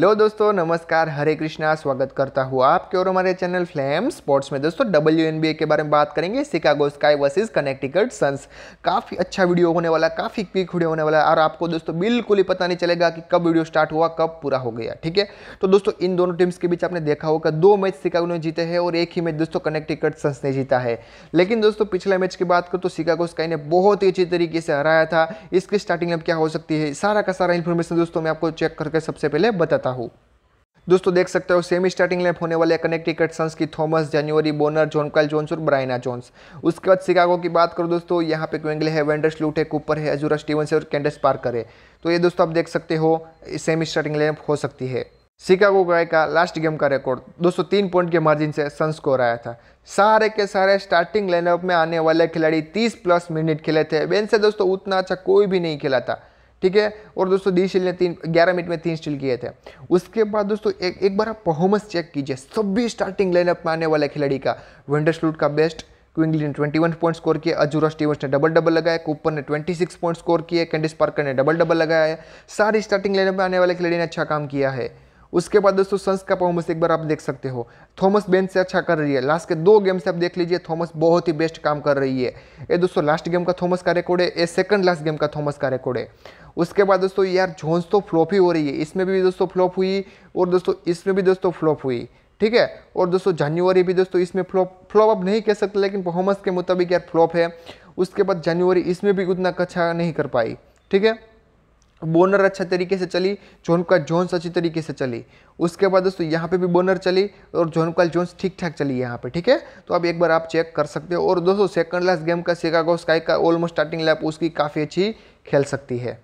लो दोस्तों नमस्कार हरे कृष्णा स्वागत करता हूँ आपके और हमारे चैनल फ्लेम स्पोर्ट्स में दोस्तों डब्ल्यू के बारे में बात करेंगे Chicago Sky versus Connecticut Suns काफ़ी अच्छा वीडियो होने वाला काफ़ी क्विक वीडियो होने वाला है और आपको दोस्तों बिल्कुल ही पता नहीं चलेगा कि कब वीडियो स्टार्ट हुआ कब पूरा हो गया ठीक है तो दोस्तों इन दोनों टीम्स के बीच आपने देखा होगा दो मैच शिकागो ने जीते हैं और एक ही मैच दोस्तों कनेक्टिकट सन्स ने जीता है लेकिन दोस्तों पिछले मैच की बात करो तो शिकागो स्काई ने बहुत ही अच्छी तरीके से हराया था इसकी स्टार्टिंग अब क्या हो सकती है सारा का सारा इन्फॉर्मेशन दोस्तों मैं आपको चेक करके सबसे पहले बताता सकता हूँ दोस्तों देख सकते हो सेमी स्टार्टिंग लैप होने वाले कनेक्टिकट सन्स की थॉमस जनवरी बोनर जॉनकल जोन्स और ब्राइना जोन्स उसके बाद शिकागो की बात करो दोस्तों यहाँ पे क्वेंगले है वेंडर्स लूट है कूपर है अजूरा स्टीवंस और कैंडस पार्कर है तो ये दोस्तों आप देख सकते हो सेमी स्टार्टिंग लैप हो सकती है शिकागो गाय का लास्ट गेम का रिकॉर्ड दोस्तों तीन पॉइंट के मार्जिन से सन्स को हराया था सारे के सारे स्टार्टिंग लाइनअप में आने वाले खिलाड़ी 30 प्लस मिनट खेले थे बेन से दोस्तों उतना अच्छा कोई भी नहीं खेला था ठीक है और दोस्तों डी स्टील ने तीन ग्यारह मिनट में तीन स्टील किए थे उसके बाद दोस्तों एक एक बार आप परफॉर्मेंस चेक कीजिए सभी स्टार्टिंग लाइनअप में आने वाले खिलाड़ी का स्लूट का बेस्ट क्विंगली ने 21 पॉइंट स्कोर किया अजूरा स्टीवर्स ने डबल डबल लगाया कूपर ने 26 पॉइंट स्कोर किया कैंडिस पार्कर ने डबल डबल लगाया है सारी स्टार्टिंग लाइनअप में आने वाले खिलाड़ी ने अच्छा काम किया है उसके बाद दोस्तों सन्स का परफॉर्मेंस एक बार आप देख सकते हो थॉमस बेन से अच्छा कर रही है लास्ट के दो गेम से आप देख लीजिए थॉमस बहुत ही बेस्ट काम कर रही है ये दोस्तों लास्ट गेम का थॉमस का रिकॉर्ड है ये सेकंड लास्ट गेम का थॉमस का रिकॉर्ड है उसके बाद दोस्तों यार जोन्स तो फ्लॉप ही हो रही है इसमें भी दोस्तों फ्लॉप हुई और दोस्तों इसमें भी दोस्तों फ्लॉप हुई ठीक है और दोस्तों जनवरी भी दोस्तों इसमें फ्लॉप फ्लॉप आप नहीं कह सकते लेकिन परफॉर्मेंस के मुताबिक यार फ्लॉप है उसके बाद जनवरी इसमें भी उतना अच्छा नहीं कर पाई ठीक है बोनर अच्छा तरीके से चली का जोन्स अच्छी तरीके से चली उसके बाद दोस्तों यहाँ पे भी बोनर चली और जॉनका जोन्स ठीक ठाक चली यहाँ पे ठीक है तो अब एक बार आप चेक कर सकते हो और दोस्तों सेकंड लास्ट गेम का शिकागो स्काई का ऑलमोस्ट स्टार्टिंग लैप उसकी काफ़ी अच्छी खेल सकती है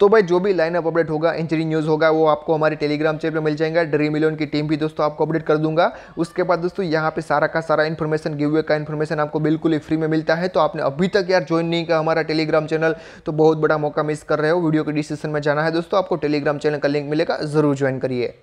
तो भाई जो भी लाइनअप अपडेट होगा इंजरी न्यूज़ होगा वो आपको हमारे टेलीग्राम चैनल पर मिल जाएगा ड्रीम इलेवन की टीम भी दोस्तों आपको अपडेट कर दूंगा उसके बाद दोस्तों यहाँ पे सारा का सारा इन्फॉर्मेशन गिव का इन्फॉर्मेशन आपको बिल्कुल ही फ्री में मिलता है तो आपने अभी तक यार ज्वाइन नहीं किया हमारा टेलीग्राम चैनल तो बहुत बड़ा मौका मिस कर रहे हो वीडियो के डिस्क्रिप्शन में जाना है दोस्तों आपको टेलीग्राम चैनल का लिंक मिलेगा ज़रूर ज्वाइन करिए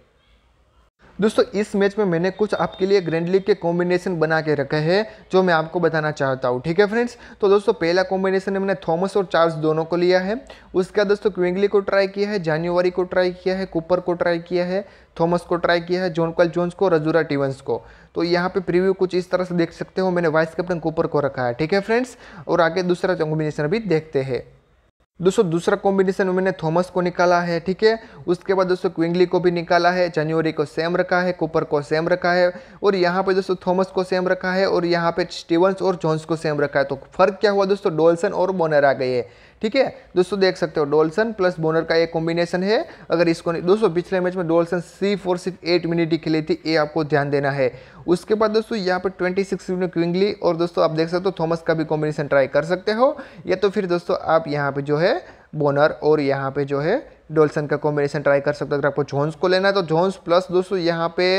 दोस्तों इस मैच में मैंने कुछ आपके लिए ग्रैंड लीग के कॉम्बिनेशन बना के रखे हैं जो मैं आपको बताना चाहता हूँ ठीक है फ्रेंड्स तो दोस्तों पहला कॉम्बिनेशन मैंने थॉमस और चार्ल्स दोनों को लिया है उसके बाद दोस्तों क्विंगली को ट्राई किया है जानूवारी को ट्राई किया है कूपर को ट्राई किया है थॉमस को ट्राई किया है जोनकल जोन्स को रजूरा टीवंस को तो यहाँ पे प्रीव्यू कुछ इस तरह से देख सकते हो मैंने वाइस कैप्टन कूपर को रखा है ठीक है फ्रेंड्स और आगे दूसरा कॉम्बिनेशन भी देखते हैं दोस्तों दूसरा कॉम्बिनेशन मैंने थॉमस को निकाला है ठीक है उसके बाद दोस्तों क्विंगली को भी निकाला है जनवरी को सेम रखा है कूपर को सेम रखा है और यहाँ पे दोस्तों थॉमस को सेम रखा है और यहाँ पे स्टीवंस और जॉन्स को सेम रखा है तो फर्क क्या हुआ दोस्तों डोल्सन और बोनर आ गए हैं ठीक है दोस्तों देख सकते हो डोल्सन प्लस बोनर का एक कॉम्बिनेशन है अगर इसको नहीं दोस्तों पिछले मैच में डोल्सन सिर्फ और सिर्फ एट मिनट ही खेली थी ये आपको ध्यान देना है उसके बाद दोस्तों यहाँ पर ट्वेंटी सिक्स मिनट क्विंगली और दोस्तों आप देख सकते हो थॉमस का भी कॉम्बिनेशन ट्राई कर सकते हो या तो फिर दोस्तों आप यहाँ पर जो है बोनर और यहाँ पर जो है डोल्सन का कॉम्बिनेशन ट्राई कर सकते हो अगर आपको जोन्स को लेना है तो जोन्स प्लस दोस्तों यहाँ पे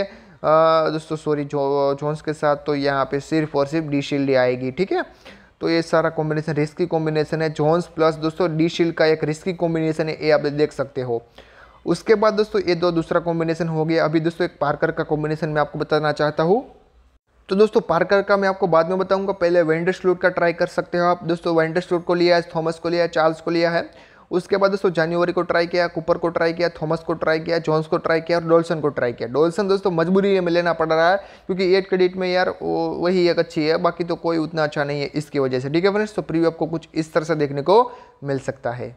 दोस्तों सॉरी जो जोन्स के साथ तो यहाँ पे सिर्फ और सिर्फ डी शील्ड आएगी ठीक है तो ये सारा कॉम्बिनेशन रिस्की कॉम्बिनेशन है जोन्स प्लस दोस्तों डी शील्ड का एक रिस्की कॉम्बिनेशन है ये आप देख सकते हो उसके बाद दोस्तों ये दो दूसरा कॉम्बिनेशन हो गया अभी दोस्तों एक पार्कर का कॉम्बिनेशन मैं आपको बताना चाहता हूँ तो दोस्तों पार्कर का मैं आपको बाद में बताऊंगा पहले वेंडर स्लूट का ट्राई कर सकते हो आप दोस्तों वेंडर स्लूट को लिया है थॉमस को लिया है चार्ल्स को लिया है उसके बाद दोस्तों जनवरी को ट्राई किया कूपर को ट्राई किया थॉमस को ट्राई किया जोन्स को ट्राई किया और डोल्सन को ट्राई किया डोल्सन दोस्तों मजबूरी में लेना पड़ रहा है क्योंकि एट क्रेडिट में यार वही एक अच्छी है बाकी तो कोई उतना अच्छा नहीं है इसकी वजह से ठीक है फ्रेंड्स तो प्रीव्यू आपको कुछ इस तरह से देखने को मिल सकता है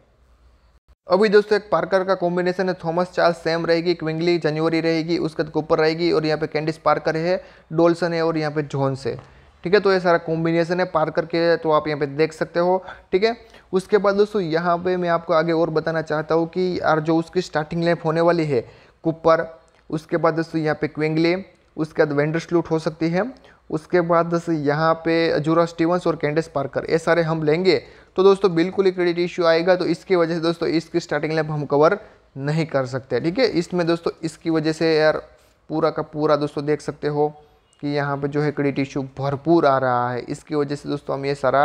अभी दोस्तों एक पार्कर का कॉम्बिनेशन है थॉमस चार्ल्स सेम रहेगी क्विंगली जनवरी रहेगी उसके बाद कूपर रहेगी और यहाँ पे कैंडिस पार्कर है डोल्सन है और यहाँ पे जोन्स है ठीक है तो ये सारा कॉम्बिनेशन है पार करके तो आप यहाँ पे देख सकते हो ठीक है उसके बाद दोस्तों यहाँ पे मैं आपको आगे और बताना चाहता हूँ कि यार जो उसकी स्टार्टिंग लैंप होने वाली है कुपर उसके बाद दोस्तों यहाँ पे क्विंगले उसके बाद वेंडर स्लूट हो सकती है उसके बाद दोस्तों यहाँ पे जूरा स्टीवंस और कैंडस पार्कर ये सारे हम लेंगे तो दोस्तों बिल्कुल ही क्रेडिट इश्यू आएगा तो इसकी वजह से दोस्तों इसकी स्टार्टिंग लैंप हम कवर नहीं कर सकते ठीक है इसमें दोस्तों इसकी वजह से यार पूरा का पूरा दोस्तों देख सकते हो कि यहाँ पे जो है कड़ी टिश्यू भरपूर आ रहा है इसकी वजह से दोस्तों हम ये सारा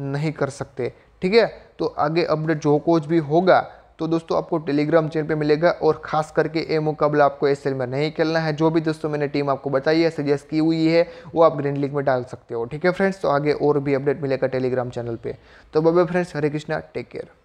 नहीं कर सकते ठीक है तो आगे अपडेट जो कुछ भी होगा तो दोस्तों आपको टेलीग्राम चैनल पे मिलेगा और खास करके ये मुकाबला आपको एस में नहीं खेलना है जो भी दोस्तों मैंने टीम आपको बताई है सजेस्ट की हुई है वो आप ग्रीन लीग में डाल सकते हो ठीक है फ्रेंड्स तो आगे और भी अपडेट मिलेगा टेलीग्राम चैनल पर तो बबे friends Hare Krishna take care